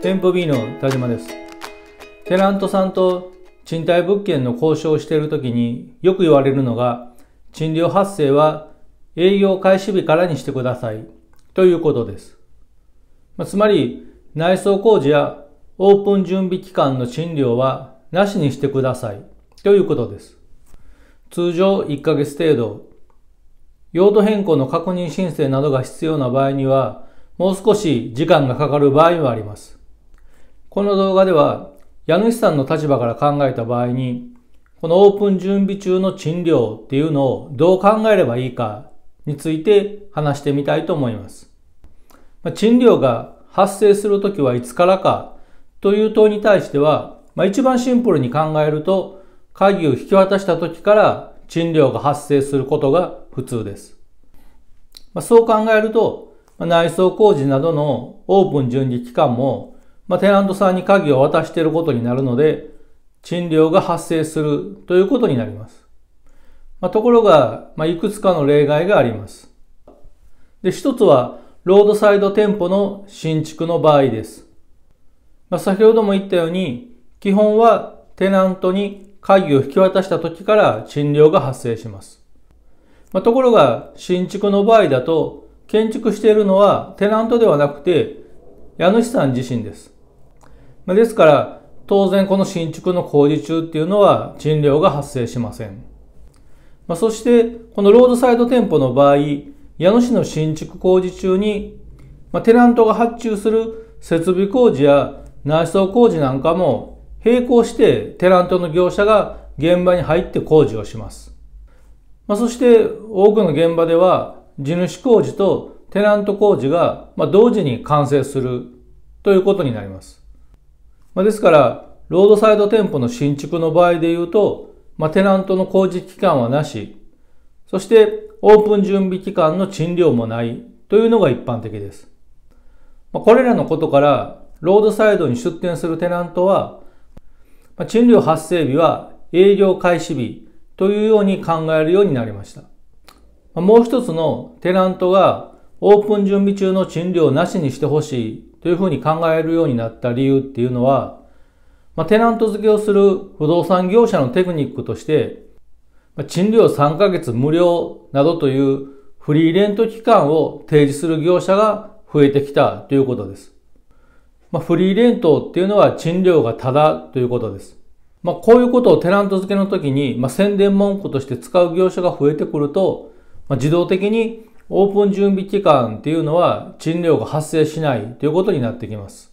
店舗 B の田島です。テナントさんと賃貸物件の交渉をしているときによく言われるのが、賃料発生は営業開始日からにしてくださいということです。まつまり、内装工事やオープン準備期間の賃料はなしにしてくださいということです。通常1ヶ月程度、用途変更の確認申請などが必要な場合には、もう少し時間がかかる場合もあります。この動画では、家主さんの立場から考えた場合に、このオープン準備中の賃料っていうのをどう考えればいいかについて話してみたいと思います。まあ、賃料が発生するときはいつからかという問いに対しては、まあ、一番シンプルに考えると、鍵を引き渡したときから賃料が発生することが普通です。まあ、そう考えると、内装工事などのオープン準備期間もまあ、テナントさんに鍵を渡していることになるので、賃料が発生するということになります。まあ、ところが、まあ、いくつかの例外があります。で、一つは、ロードサイド店舗の新築の場合です。まあ、先ほども言ったように、基本はテナントに鍵を引き渡した時から賃料が発生します。まあ、ところが、新築の場合だと、建築しているのはテナントではなくて、家主さん自身です。まあ、ですから、当然この新築の工事中っていうのは賃料が発生しません。まあ、そして、このロードサイド店舗の場合、家主の新築工事中に、まあ、テナントが発注する設備工事や内装工事なんかも並行してテナントの業者が現場に入って工事をします。まあ、そして多くの現場では地主工事とテナント工事が同時に完成するということになります。まあ、ですから、ロードサイド店舗の新築の場合で言うと、まあ、テナントの工事期間はなし、そしてオープン準備期間の賃料もないというのが一般的です。まあ、これらのことから、ロードサイドに出店するテナントは、まあ、賃料発生日は営業開始日というように考えるようになりました。もう一つのテナントがオープン準備中の賃料なしにしてほしいというふうに考えるようになった理由っていうのは、まあ、テナント付けをする不動産業者のテクニックとして、まあ、賃料3ヶ月無料などというフリーレント期間を提示する業者が増えてきたということです。まあ、フリーレントっていうのは賃料がタダということです。まあ、こういうことをテナント付けの時に、まあ、宣伝文句として使う業者が増えてくると、まあ、自動的にオープン準備期間っていうのは賃料が発生しないということになってきます。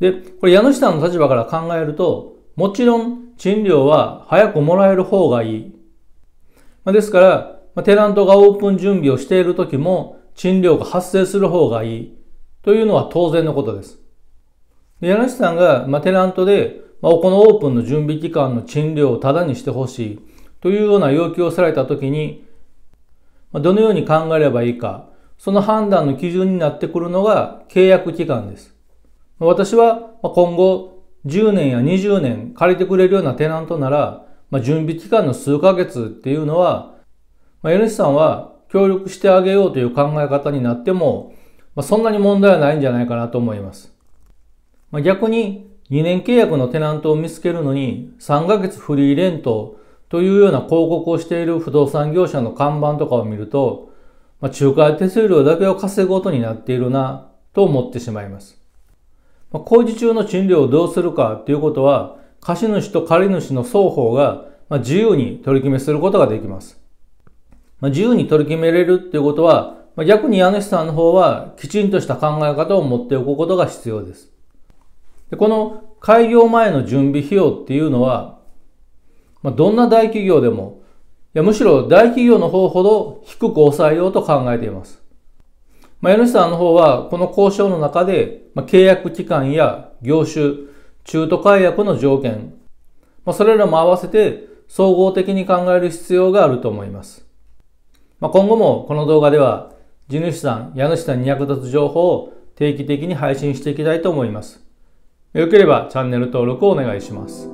で、これ家主さんの立場から考えると、もちろん賃料は早くもらえる方がいい。まあ、ですから、まあ、テナントがオープン準備をしている時も賃料が発生する方がいいというのは当然のことです。で家主さんが、まあ、テナントで、まあ、このオープンの準備期間の賃料をタダにしてほしいというような要求をされた時に、どのように考えればいいか、その判断の基準になってくるのが契約期間です。私は今後10年や20年借りてくれるようなテナントなら、まあ、準備期間の数ヶ月っていうのは、まあ、家さんは協力してあげようという考え方になっても、まあ、そんなに問題はないんじゃないかなと思います。まあ、逆に2年契約のテナントを見つけるのに3ヶ月フリーレントというような広告をしている不動産業者の看板とかを見ると、まあ、仲介手数料だけを稼ぐことになっているなと思ってしまいます。まあ、工事中の賃料をどうするかということは、貸主と借主の双方が自由に取り決めすることができます。まあ、自由に取り決めれるっていうことは、まあ、逆に家主さんの方はきちんとした考え方を持っておくことが必要です。でこの開業前の準備費用っていうのは、まあ、どんな大企業でも、いやむしろ大企業の方ほど低く抑えようと考えています。まあ、家主さんの方は、この交渉の中で、まあ、契約期間や業種、中途解約の条件、まあ、それらも合わせて総合的に考える必要があると思います。まあ、今後もこの動画では、地主さん、家主さんに役立つ情報を定期的に配信していきたいと思います。よければチャンネル登録をお願いします。